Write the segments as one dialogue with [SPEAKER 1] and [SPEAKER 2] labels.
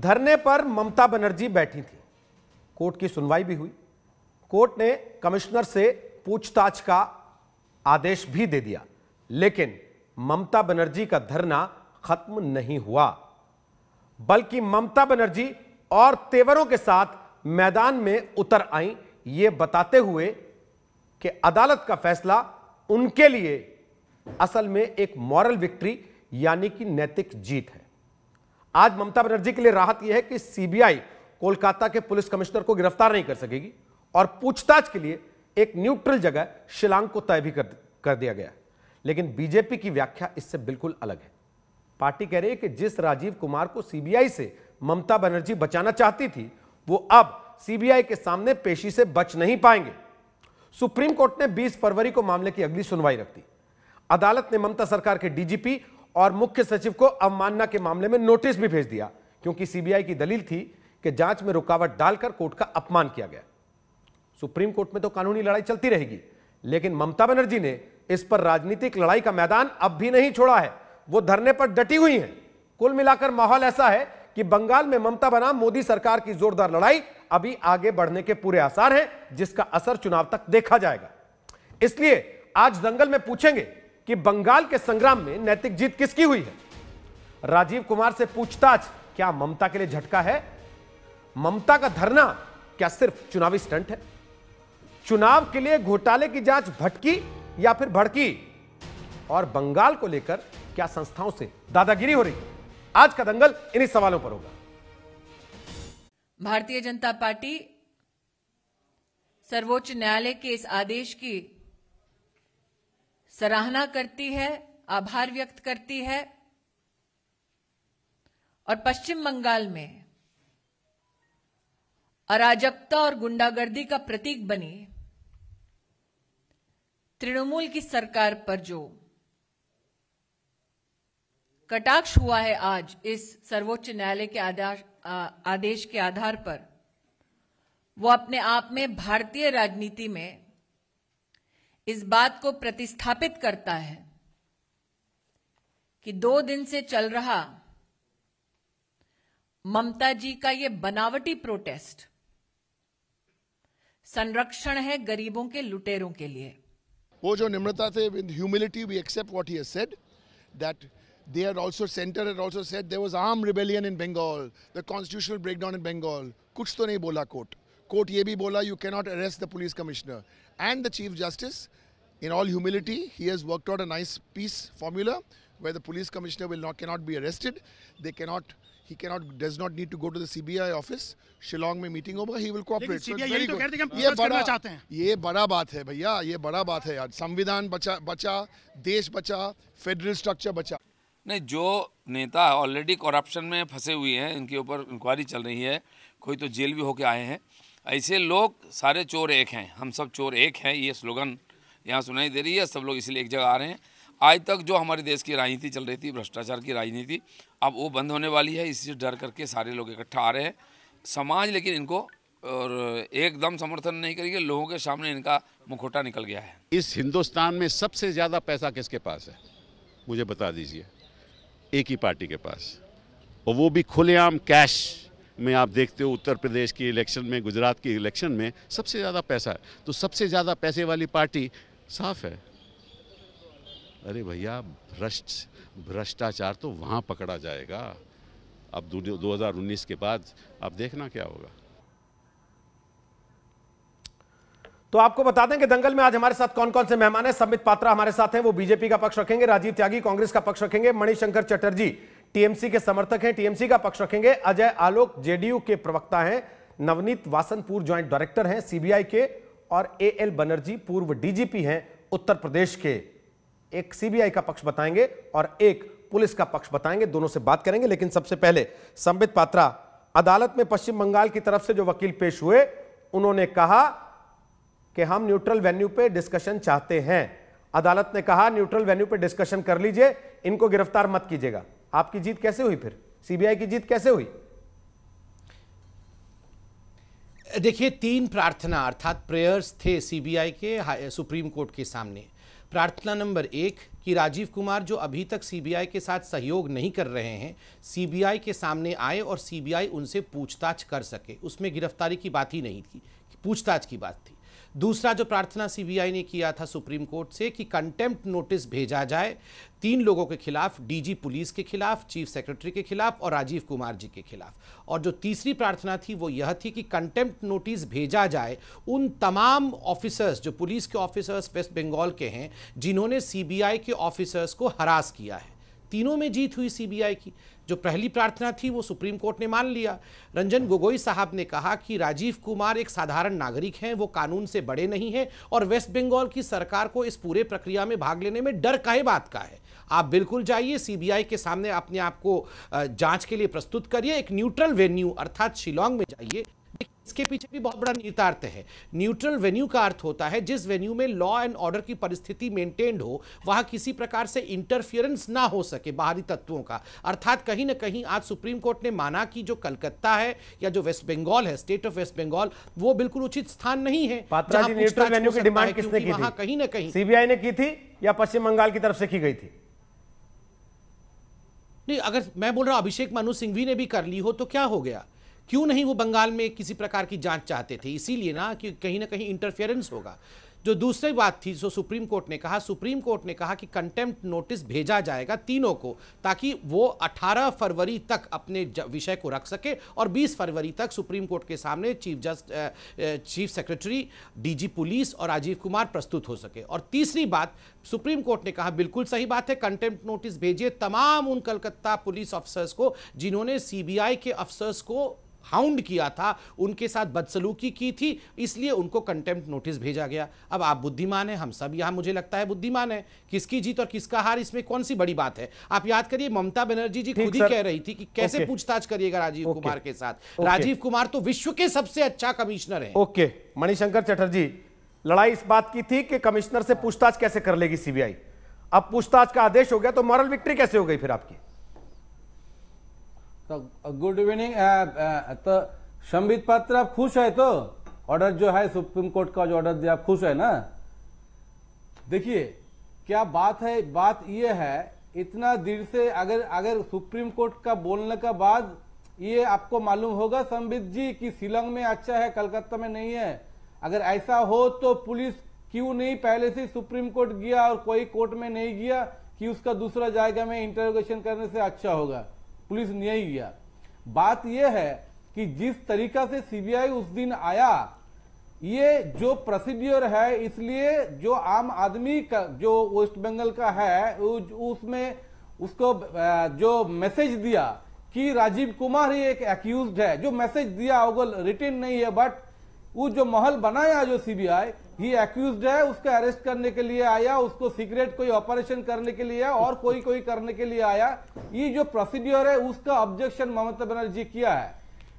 [SPEAKER 1] धरने पर ममता बनर्जी बैठी थी कोर्ट की सुनवाई भी हुई कोर्ट ने कमिश्नर से पूछताछ का आदेश भी दे दिया लेकिन ममता बनर्जी का धरना खत्म नहीं हुआ बल्कि ममता बनर्जी और तेवरों के साथ मैदान में उतर आई ये बताते हुए कि अदालत का फैसला उनके लिए असल में एक मॉरल विक्ट्री यानी कि नैतिक जीत है आज ममता बनर्जी के लिए राहत यह है कि सीबीआई कोलकाता के पुलिस कमिश्नर को गिरफ्तार नहीं कर सकेगी और पूछताछ के लिए एक न्यूट्रल जगह शिलांग को तय भी कर, कर दिया गया लेकिन बीजेपी की व्याख्या इससे बिल्कुल अलग है पार्टी कह रही है कि जिस राजीव कुमार को सीबीआई से ममता बनर्जी बचाना चाहती थी वो अब सीबीआई के सामने पेशी से बच नहीं पाएंगे सुप्रीम कोर्ट ने 20 फरवरी को मामले की अगली सुनवाई रख दी अदालत ने ममता सरकार के डीजीपी और मुख्य सचिव को अवमानना के मामले में नोटिस भी भेज दिया क्योंकि सीबीआई की दलील थी कि जांच में रुकावट डालकर कोर्ट का अपमान किया गया सुप्रीम कोर्ट में तो कानूनी लड़ाई चलती रहेगी लेकिन ममता बनर्जी ने इस पर राजनीतिक लड़ाई का मैदान अब भी नहीं छोड़ा है वो धरने पर डटी हुई है कुल मिलाकर माहौल ऐसा है कि बंगाल में ममता बना मोदी सरकार की जोरदार लड़ाई अभी आगे बढ़ने के पूरे आसार हैं जिसका असर चुनाव तक देखा जाएगा इसलिए आज दंगल में पूछेंगे कि बंगाल के संग्राम में नैतिक जीत किसकी हुई है राजीव कुमार से पूछताछ क्या ममता के लिए झटका है ममता का धरना क्या सिर्फ चुनावी स्टंट है चुनाव के लिए घोटाले की जांच भटकी या फिर भड़की और बंगाल को लेकर क्या संस्थाओं से दादागिरी हो रही है आज का दंगल इन्हीं सवालों पर
[SPEAKER 2] होगा भारतीय जनता पार्टी सर्वोच्च न्यायालय के इस आदेश की सराहना करती है आभार व्यक्त करती है और पश्चिम बंगाल में अराजकता और गुंडागर्दी का प्रतीक बनी तृणमूल की सरकार पर जो कटाक्ष हुआ है आज इस सर्वोच्च न्यायालय के आदेश, आदेश के आधार पर वो अपने आप में भारतीय राजनीति में इस बात को प्रतिस्थापित करता है कि दो दिन से चल रहा ममता जी का यह बनावटी प्रोटेस्ट संरक्षण है गरीबों के लुटेरों के लिए वो जो निम्रता थे with humility we accept
[SPEAKER 3] what he has said that they are also centre and also said there was arm rebellion in Bengal the constitutional breakdown in Bengal कुछ तो नहीं बोला कोर्ट कोर्ट ये भी बोला you cannot arrest the police commissioner and the chief justice in all humility he has work out a nice piece formula where the police commissioner will not cannot be arrested they cannot He cannot does not need to go to the CBI office. Shillong mein meeting over he will cooperate. So to यही तो कह रहे हम karna chahte hain ye bada baat hai bhaiya ye bada baat hai yaar samvidhan bacha bacha desh bacha federal structure bacha
[SPEAKER 1] nahi jo neta already corruption mein phase hue hain inke upar inquiry chal rahi hai koi to jail bhi ho ke aaye hain ऐसे लोग सारे चोर एक हैं हम सब चोर एक हैं ये स्लोगन यहाँ सुनाई दे रही है सब लोग इसलिए एक जगह आ रहे हैं आज तक जो हमारे देश की राजनीति चल रही थी भ्रष्टाचार की राजनीति अब वो बंद होने वाली है इससे डर करके सारे लोग इकट्ठा आ रहे हैं समाज लेकिन इनको और एकदम समर्थन नहीं करेगी लोगों के सामने इनका मुखोटा निकल गया है
[SPEAKER 3] इस हिंदुस्तान में सबसे ज़्यादा पैसा किसके पास है मुझे बता दीजिए एक ही पार्टी के पास और वो भी खुलेआम कैश में आप देखते हो उत्तर प्रदेश की इलेक्शन में गुजरात की इलेक्शन में सबसे ज़्यादा पैसा है तो सबसे ज़्यादा पैसे वाली पार्टी साफ है अरे भैया भ्रष्ट भ्रष्टाचार तो वहाँ पकड़ा जाएगा अब 2019 के बाद आप देखना क्या होगा
[SPEAKER 1] तो आपको बता दें कि दंगल में आज हमारे साथ कौन कौन से मेहमान हैं समित पात्रा हमारे साथ हैं वो बीजेपी का पक्ष रखेंगे राजीव त्यागी कांग्रेस का पक्ष रखेंगे मणिशंकर चटर्जी टीएमसी के समर्थक हैं टीएमसी का पक्ष रखेंगे अजय आलोक जेडीयू के प्रवक्ता हैं नवनीत वासनपुर ज्वाइंट डायरेक्टर हैं सीबीआई के और ए एल बनर्जी पूर्व डीजीपी हैं उत्तर प्रदेश के एक सीबीआई का पक्ष बताएंगे और एक पुलिस का पक्ष बताएंगे दोनों से बात करेंगे लेकिन सबसे पहले संबित पात्रा अदालत में पश्चिम बंगाल की तरफ से जो वकील पेश हुए उन्होंने कहा कि हम न्यूट्रल वेन्यू पे डिस्कशन चाहते हैं अदालत ने कहा न्यूट्रल वेन्यू पे डिस्कशन कर लीजिए इनको गिरफ्तार मत कीजिएगा आपकी जीत कैसे हुई फिर सीबीआई की जीत कैसे हुई देखिए
[SPEAKER 4] तीन प्रार्थना अर्थात प्रेयर्स थे सीबीआई के सुप्रीम कोर्ट के सामने प्रार्थना नंबर एक कि राजीव कुमार जो अभी तक सीबीआई के साथ सहयोग नहीं कर रहे हैं सीबीआई के सामने आए और सीबीआई उनसे पूछताछ कर सके उसमें गिरफ्तारी की बात ही नहीं थी पूछताछ की बात थी दूसरा जो प्रार्थना सीबीआई ने किया था सुप्रीम कोर्ट से कि कंटेम्प्ट नोटिस भेजा जाए तीन लोगों के खिलाफ डीजी पुलिस के खिलाफ चीफ सेक्रेटरी के खिलाफ और राजीव कुमार जी के खिलाफ और जो तीसरी प्रार्थना थी वो यह थी कि कंटेम्प्ट नोटिस भेजा जाए उन तमाम ऑफिसर्स जो पुलिस के ऑफिसर्स वेस्ट बंगाल के हैं जिन्होंने सीबीआई के ऑफिसर्स को हरास किया है तीनों में जीत हुई सीबीआई की जो पहली प्रार्थना थी वो सुप्रीम कोर्ट ने मान लिया रंजन गोगोई साहब ने कहा कि राजीव कुमार एक साधारण नागरिक हैं वो कानून से बड़े नहीं हैं और वेस्ट बंगाल की सरकार को इस पूरे प्रक्रिया में भाग लेने में डर कहे बात का है आप बिल्कुल जाइए सीबीआई के सामने अपने आप को जांच के लिए प्रस्तुत करिए एक न्यूट्रल वेन्यू अर्थात शिलोंग में जाइए इसके पीछे भी बहुत बड़ा निहितार्थ है न्यूट्रल वेन्यू का अर्थ होता है जिस वेन्यू में लॉ एंड ऑर्डर की परिस्थिति मेंटेन्ड हो वहां किसी प्रकार से इंटरफियरेंस ना हो सके बाहरी तत्वों का अर्थात कहीं ना कहीं आज सुप्रीम कोर्ट ने माना कि जो कलकत्ता है या जो वेस्ट बंगाल है स्टेट ऑफ वेस्ट बंगाल वो बिल्कुल उचित स्थान नहीं है कहीं ना कहीं सीबीआई
[SPEAKER 1] ने की थी या पश्चिम बंगाल की तरफ से की गई थी नहीं
[SPEAKER 4] अगर मैं बोल रहा हूं अभिषेक मनु सिंघवी ने भी कर ली हो तो क्या हो गया क्यों नहीं वो बंगाल में किसी प्रकार की जांच चाहते थे इसीलिए ना कि कहीं ना कहीं इंटरफेरेंस होगा जो दूसरी बात थी जो सुप्रीम कोर्ट ने कहा सुप्रीम कोर्ट ने कहा कि कंटेम्प्ट नोटिस भेजा जाएगा तीनों को ताकि वो 18 फरवरी तक अपने विषय को रख सके और 20 फरवरी तक सुप्रीम कोर्ट के सामने chief just chief secretary DG police और राजीव कुमार प्रस्तुत हो सके और तीसरी बात सुप्रीम कोर्ट ने कहा बिल्कुल सही बात है कंटेम्प्ट नोटिस भेजिए तमाम उन कलकत्ता पुलिस ऑफिसर्स को जिन्होंने सी के अफसर्स को हाउंड किया था उनके साथ बदसलूकी की थी इसलिए उनको कंटेम्प्ट नोटिस भेजा गया अब आप बुद्धिमान हैं हम सब यहाँ मुझे लगता है बुद्धिमान है किसकी जीत और किसका हार इसमें कौन सी बड़ी बात है आप याद करिए ममता बनर्जी जी खुद ही कह रही थी कि कैसे पूछताछ करिएगा
[SPEAKER 1] राजीव कुमार के साथ राजीव कुमार तो विश्व के सबसे अच्छा कमिश्नर है ओके मणिशंकर चटर्जी लड़ाई इस बात की थी कि कमिश्नर से पूछताछ कैसे कर लेगी सीबीआई अब पूछताछ का आदेश हो गया तो मॉरल विक्ट्री कैसे हो गई फिर आपकी
[SPEAKER 5] तो गुड इवनिंग uh, uh, तो संबित पात्र आप खुश है तो ऑर्डर जो है सुप्रीम कोर्ट का जो ऑर्डर दिया आप खुश है ना देखिए क्या बात है बात यह है इतना देर से अगर अगर सुप्रीम कोर्ट का बोलने का बाद ये आपको मालूम होगा संबित जी कि शिलोंग में अच्छा है कलकत्ता में नहीं है अगर ऐसा हो तो पुलिस क्यों नहीं पहले से सुप्रीम कोर्ट गया और कोई कोर्ट में नहीं गया कि उसका दूसरा जायगा में इंटरोगेशन करने से अच्छा होगा पुलिस नहीं गया बात यह है कि जिस तरीका से सीबीआई उस दिन आया ये जो प्रोसीड्योर है इसलिए जो आम आदमी का जो वेस्ट बंगाल का है उसमें उसको जो मैसेज दिया कि राजीव कुमार ही एक एक्यूज्ड है जो मैसेज दिया होगा रिटेन नहीं है बट वो जो महल बनाया जो सीबीआई ही एक्यूज है उसको अरेस्ट करने के लिए आया उसको सीक्रेट कोई ऑपरेशन करने के लिए और कोई कोई करने के लिए आया ये जो प्रोसीड्योर है उसका ऑब्जेक्शन ममता बनर्जी किया है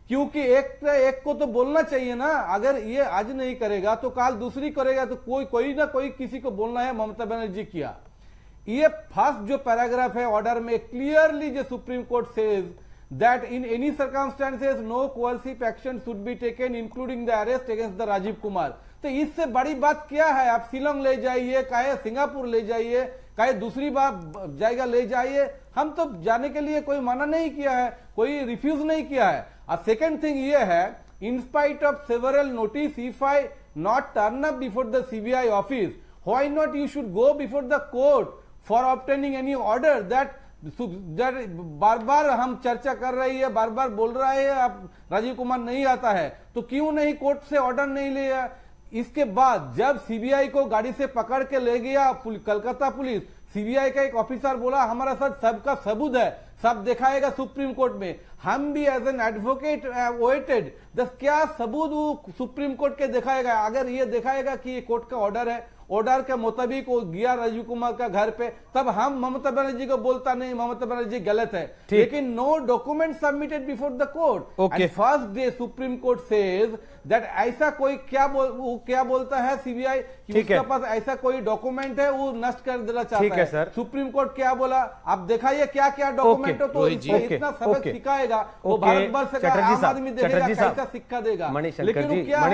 [SPEAKER 5] क्योंकि एक एक को तो बोलना चाहिए ना अगर ये आज नहीं करेगा तो कल दूसरी करेगा तो कोई कोई ना कोई किसी को बोलना है ममता बनर्जी किया ये फर्स्ट जो पैराग्राफ है ऑर्डर में क्लियरली जो supreme court says that in any circumstances no coercive action should be taken including the arrest against the Rajiv Kumar तो इससे बड़ी बात क्या है आप शिलोंग ले जाइए काहे सिंगापुर ले जाइए काहे दूसरी बार जाएगा ले जाइए हम तो जाने के लिए कोई मना नहीं किया है कोई रिफ्यूज नहीं किया है और सेकेंड थिंग ये है in spite of several notice if i not turn up before the cbi office why not you should go before the court for obtaining any order that बार बार हम चर्चा कर रही है बार बार बोल रहा है आप राजीव कुमार नहीं आता है तो क्यों नहीं कोर्ट से ऑर्डर नहीं लिया इसके बाद जब सीबीआई को गाड़ी से पकड़ के ले गया पुल, कलकत्ता पुलिस सीबीआई का एक ऑफिसर बोला हमारा साथ सबका सबूत है सब दिखाएगा सुप्रीम कोर्ट में हम भी एज एन एडवोकेट वेटेड दस क्या सबूत वो सुप्रीम कोर्ट के दिखाएगा अगर ये दिखाएगा कि ये कोर्ट का ऑर्डर है ऑर्डर के मुताबिक वो गया राजीव कुमार का घर पे तब हम ममता बनर्जी को बोलता नहीं ममता बनर्जी गलत है लेकिन no document submitted before the court first day supreme court says that ऐसा कोई क्या बोल वो क्या बोलता है सीबीआई कि उसके पास ऐसा कोई डॉक्यूमेंट है वो नष्ट कर देना चाहता है सर सुप्रीम कोर्ट क्या बोला आप दिखाइए क्या क्या डॉक्यूमेंट तो इतना सबक सिखाएगा वो भारत वर्ष से आम आदमी देखेगा कैसा सिक्का देगा लेकिन क्या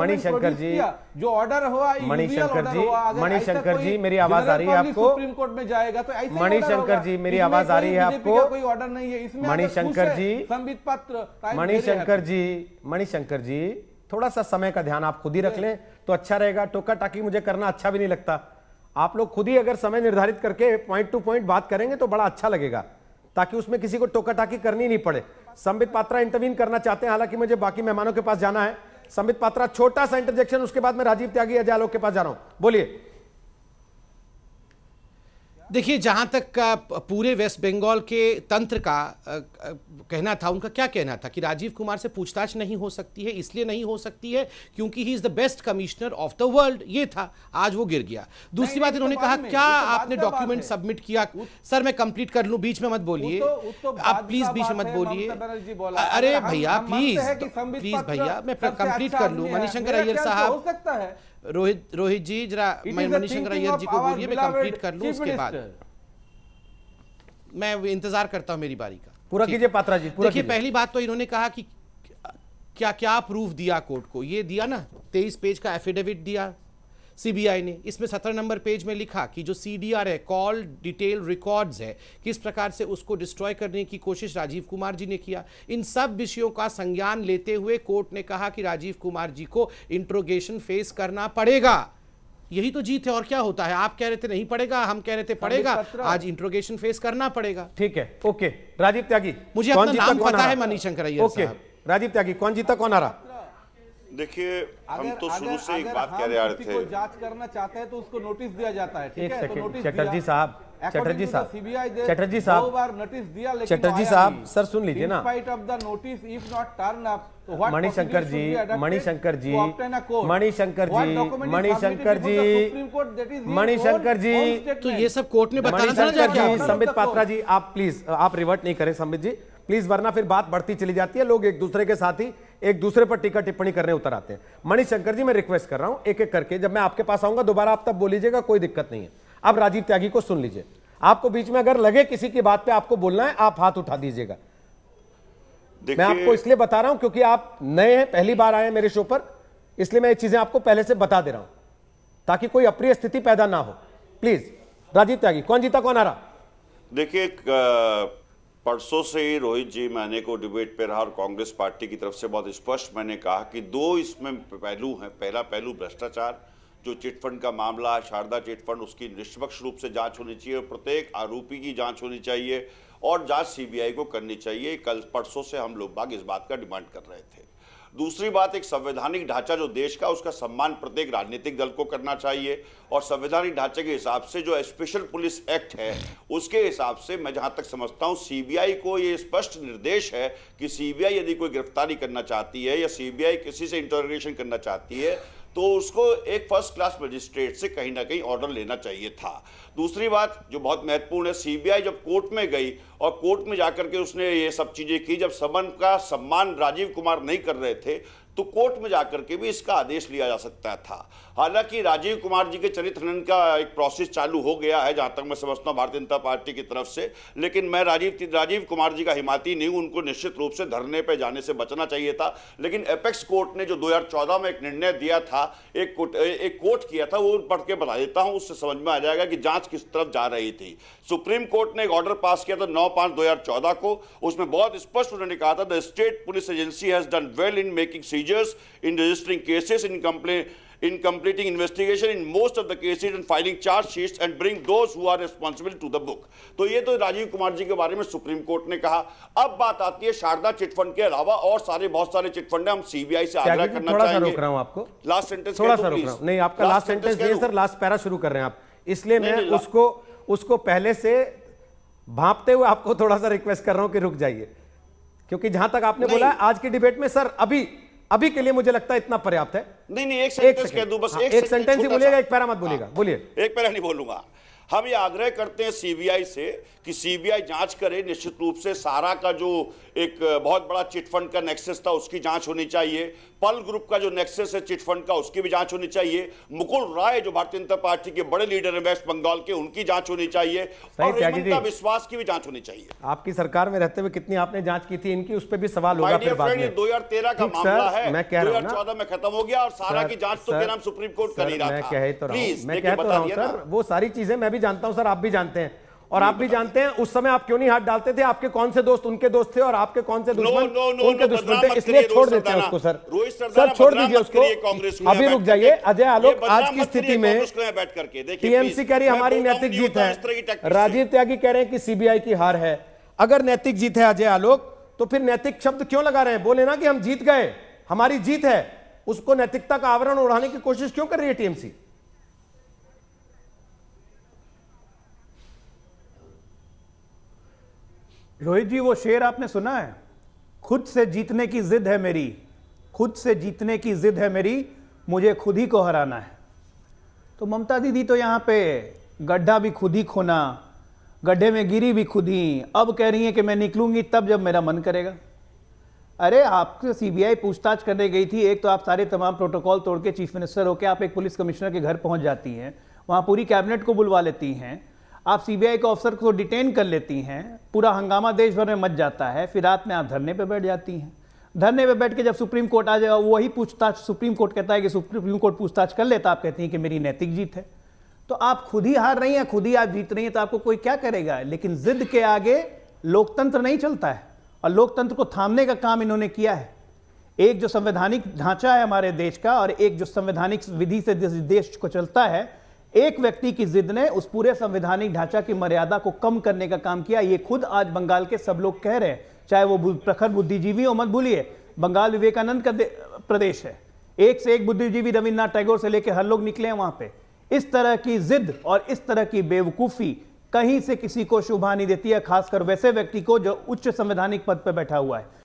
[SPEAKER 5] मणिशंकर जी जो ऑर्डर हुआ मणिशंकर जी मणिशंकर जी मेरी आवाज आ रही है आपको सुप्रीम कोर्ट में जाएगा तो ऐसे मणिशंकर जी मेरी आवाज आ रही है आपको कोई ऑर्डर नहीं है इसमें मणिशंकर जी संबित पात्र मणिशंकर जी
[SPEAKER 1] मणिशंकर जी जी थोड़ा सा समय का ध्यान आप खुद ही रख लें तो अच्छा रहेगा टोका टाकी मुझे करना अच्छा भी नहीं लगता आप लोग खुद ही अगर समय निर्धारित करके पॉइंट टू पॉइंट बात करेंगे तो बड़ा अच्छा लगेगा ताकि उसमें किसी को टोका टाकी करनी नहीं पड़े संबित पात्रा इंटरवीन करना चाहते हैं हालांकि मुझे बाकी मेहमानों के पास जाना है संबित पात्रा छोटा सा इंटरजेक्शन उसके बाद मैं राजीव त्यागी अजय आलोक के पास जा रहा हूं बोलिए
[SPEAKER 4] देखिए जहां तक पूरे वेस्ट बंगाल के तंत्र का कहना था उनका क्या कहना था कि राजीव कुमार से पूछताछ नहीं हो सकती है इसलिए नहीं हो सकती है क्योंकि he is the best commissioner of the world ये था आज वो गिर गया दूसरी बात तो इन्होंने कहा क्या तो आपने डॉक्यूमेंट सबमिट किया सर मैं कंप्लीट कर लूँ बीच में मत बोलिए
[SPEAKER 5] तो, आप प्लीज़ बीच में मत बोलिए अरे भैया प्लीज़ प्लीज़ भैया मैं कंप्लीट अच्छा कर लू मणिशंकर अय्यर साहब
[SPEAKER 4] रोहित रोहित जी जरा मणिशंकर अय्यर जी को बोलिए मैं कंप्लीट कर लूं उसके बाद मैं इंतजार करता हूँ मेरी बारी का पूरा कीजिए पात्रा जी देखिए पहली बात तो इन्होंने कहा कि क्या क्या प्रूफ दिया कोर्ट को ये दिया ना तेईस पेज का एफिडेविट दिया सीबीआई ने इसमें सत्रह नंबर पेज में लिखा कि जो सीडीआर है कॉल डिटेल रिकॉर्ड्स है किस प्रकार से उसको डिस्ट्रॉय करने की कोशिश राजीव कुमार जी ने किया इन सब विषयों का संज्ञान लेते हुए कोर्ट ने कहा कि राजीव कुमार जी को इंट्रोगेशन फेस करना पड़ेगा यही तो जीत है और क्या होता है आप कह रहे थे नहीं पड़ेगा हम कह रहे थे पड़ेगा
[SPEAKER 1] आज इंट्रोगेशन फेस करना पड़ेगा ठीक है ओके राजीव त्यागी मुझे अपना नाम पता है मनी शंकर ओके राजीव त्यागी कौन जीता कौन आ रहा देखिए हम तो शुरू से
[SPEAKER 5] एक बात हाँ कह रहे थे जांच करना चाहते हैं तो उसको नोटिस दिया जाता है ठीक है तो चटर्जी साहब
[SPEAKER 1] चटर्जी साहब सीबीआई चटर्जी साहब दो बार
[SPEAKER 5] नोटिस दिया लेकिन चटर्जी साहब सर सुन लीजिए ना spite of the notice if not turn up Manishankar ji Manishankar ji Manishankar ji Manishankar ji Manishankar ji
[SPEAKER 1] तो ये सब कोर्ट ने बताया संबित पात्रा जी आप प्लीज आप रिवर्ट नहीं करें संबित जी प्लीज वरना फिर बात बढ़ती चली जाती है लोग एक दूसरे के साथ ही एक दूसरे पर टीका टिप्पणी करने उतर आते हैं मणिशंकर जी मैं रिक्वेस्ट कर रहा हूं एक एक करके जब मैं आपके पास आऊंगा दोबारा आप तब बोल लीजिएगा कोई दिक्कत नहीं है आप राजीव त्यागी को सुन लीजिए आपको बीच में अगर लगे किसी की बात पर आपको बोलना है आप हाथ उठा दीजिएगा मैं आपको इसलिए बता रहा हूं क्योंकि आप नए हैं पहली बार आए हैं मेरे शो पर इसलिए मैं ये चीजें आपको पहले से बता दे रहा हूं ताकि कोई अप्रिय स्थिति पैदा ना हो प्लीज राजीव त्यागी कौन जीता कौन आ रहा
[SPEAKER 3] देखिए परसों से ही रोहित जी मैंने को डिबेट पे रहा और कांग्रेस पार्टी की तरफ से बहुत स्पष्ट मैंने कहा कि दो इसमें पहलू हैं पहला पहलू भ्रष्टाचार जो चिटफंड का मामला है शारदा चिटफंड उसकी निष्पक्ष रूप से जांच होनी चाहिए और प्रत्येक आरोपी की जांच होनी चाहिए और जांच सीबीआई को करनी चाहिए कल परसों से हम लोग बाग इस बात का डिमांड कर रहे थे दूसरी बात एक संवैधानिक ढांचा जो देश का उसका सम्मान प्रत्येक राजनीतिक दल को करना चाहिए और संवैधानिक ढांचे के हिसाब से जो स्पेशल पुलिस एक्ट है उसके हिसाब से मैं जहां तक समझता हूं सीबीआई को ये स्पष्ट निर्देश है कि सीबीआई यदि कोई गिरफ्तारी करना चाहती है या सीबीआई किसी से इंटरग्रेशन करना चाहती है तो उसको एक फर्स्ट क्लास मजिस्ट्रेट से कहीं ना कहीं ऑर्डर लेना चाहिए था दूसरी बात जो बहुत महत्वपूर्ण है सीबीआई जब कोर्ट में गई और कोर्ट में जाकर के उसने ये सब चीज़ें की जब समन का सम्मान राजीव कुमार नहीं कर रहे थे तो कोर्ट में जाकर के भी इसका आदेश लिया जा सकता था हालांकि राजीव कुमार जी के चरित्र हनन का एक प्रोसेस चालू हो गया है जहाँ तक मैं समझता हूँ भारतीय जनता पार्टी की तरफ से लेकिन मैं राजीव राजीव कुमार जी का हिमाती नहीं हूं उनको निश्चित रूप से धरने पर जाने से बचना चाहिए था लेकिन एपेक्स कोर्ट ने जो दो में एक निर्णय दिया था एक कोर्ट एक कोर्ट किया था वो पढ़ के बता देता हूँ उससे समझ में आ जाएगा कि जाँच किस तरफ जा रही थी सुप्रीम कोर्ट ने एक ऑर्डर पास किया था नौ पाँच दो को उसमें बहुत स्पष्ट उन्होंने कहा था the state police agency has done well in making seizures in registering cases in complain in completing investigation in most of the cases and filing charge sheets and bring those who are responsible to the book. तो ये तो राजीव कुमार जी के बारे में supreme court ने कहा अब बात आती है शारदा चिटफंड के अलावा और सारे बहुत सारे चिटफंड है हम सीबीआई से आग्रह करना थोड़ा चाहेंगे थोड़ा आपको लास्ट सेंटेंस थोड़ा सा रोक रहा हूँ नहीं आपका लास्ट सेंटेंस नहीं
[SPEAKER 1] सर लास्ट पैरा शुरू कर रहे हैं आप इसलिए मैं उसको उसको पहले से भापते हुए आपको थोड़ा सा रिक्वेस्ट कर रहा हूं कि रुक जाइए क्योंकि जहां तक आपने बोला आज की डिबेट में सर अभी अभी के लिए मुझे लगता है इतना पर्याप्त है नहीं नहीं एक सेंटेंस कह दूं बस हाँ, एक सेंटेंस ही बोलिएगा एक पैरा मत बोलिएगा हाँ। बोलिए
[SPEAKER 3] एक पैरा नहीं बोलूंगा हम ये आग्रह करते हैं सीबीआई से कि सीबीआई जांच करे निश्चित रूप से सारा का जो एक बहुत बड़ा चिटफंड का नेक्सेस था उसकी जांच होनी चाहिए पल ग्रुप का जो नेक्सेस है चिटफंड का उसकी भी जांच होनी चाहिए मुकुल राय जो भारतीय जनता पार्टी के बड़े लीडर हैं वेस्ट बंगाल के उनकी जांच होनी चाहिए और रेमंता विश्वास की भी जांच होनी चाहिए
[SPEAKER 1] आपकी सरकार में रहते हुए कितनी आपने जांच की थी इनकी उस पर भी सवाल होगा हजार
[SPEAKER 3] तेरह का मामला है दो हजार चौदह में खत्म हो गया और सारा की जांच तो सुप्रीम कोर्ट कर ही रहा था प्लीज तो तो
[SPEAKER 1] वो सारी चीजें मैं भी भी जानता हूं सर आप भी जानते हैं और आप भी जानते हैं उस समय आप क्यों नहीं हाथ डालते थे आपके कौन से दोस्त उनके दोस्त थे और आपके कौन से दुश्मन उनके दुश्मन थे इसलिए छोड़ देते हैं उसको सर सर छोड़ दीजिए उसको अभी रुक जाइए अजय आलोक आज की स्थिति में टीएमसी कह रही हमारी नैतिक जीत है राजीव त्यागी कह रहे हैं कि सीबीआई की हार है अगर नैतिक जीत है अजय आलोक तो फिर नैतिक शब्द क्यों लगा रहे हैं बोले ना कि हम जीत गए हमारी जीत है उसको नैतिकता का आवरण उड़ाने की कोशिश
[SPEAKER 6] क्यों कर रही है टीएमसी रोहित जी वो शेर आपने सुना है खुद से जीतने की जिद है मेरी खुद से जीतने की जिद है मेरी मुझे खुद ही को हराना है तो ममता दीदी तो यहाँ पे गड्ढा भी खुद ही खोना गड्ढे में गिरी भी खुद ही अब कह रही है कि मैं निकलूंगी तब जब मेरा मन करेगा अरे आपसे सीबीआई पूछताछ करने गई थी एक तो आप सारे तमाम प्रोटोकॉल तोड़ के चीफ मिनिस्टर होकर आप एक पुलिस कमिश्नर के घर पहुंच जाती हैं वहाँ पूरी कैबिनेट को बुलवा लेती हैं आप सीबीआई के ऑफिसर को डिटेन कर लेती हैं पूरा हंगामा देश भर में मच जाता है फिर रात में आप धरने पर बैठ जाती हैं धरने पर बैठ के जब सुप्रीम कोर्ट आ जाएगा वही पूछताछ सुप्रीम कोर्ट कहता है कि सुप्रीम कोर्ट पूछताछ कर लेता आप कहती हैं कि मेरी नैतिक जीत है तो आप खुद ही हार रही हैं खुद ही आप जीत रही हैं तो आपको कोई क्या करेगा लेकिन जिद के आगे लोकतंत्र नहीं चलता है और लोकतंत्र को थामने का काम इन्होंने किया है एक जो संवैधानिक ढांचा है हमारे देश का और एक जो संवैधानिक विधि से देश को चलता है एक व्यक्ति की जिद ने उस पूरे संवैधानिक ढांचा की मर्यादा को कम करने का काम किया ये खुद आज बंगाल के सब लोग कह रहे हैं चाहे वो प्रखर बुद्धिजीवी हो मत भूलिए बंगाल विवेकानंद का प्रदेश है एक से एक बुद्धिजीवी रविन्द्रनाथ टैगोर से लेकर हर लोग निकले हैं वहां पे इस तरह की जिद और इस तरह की बेवकूफी कहीं से किसी को शोभा नहीं देती है खासकर वैसे व्यक्ति को जो उच्च संवैधानिक पद पर बैठा हुआ है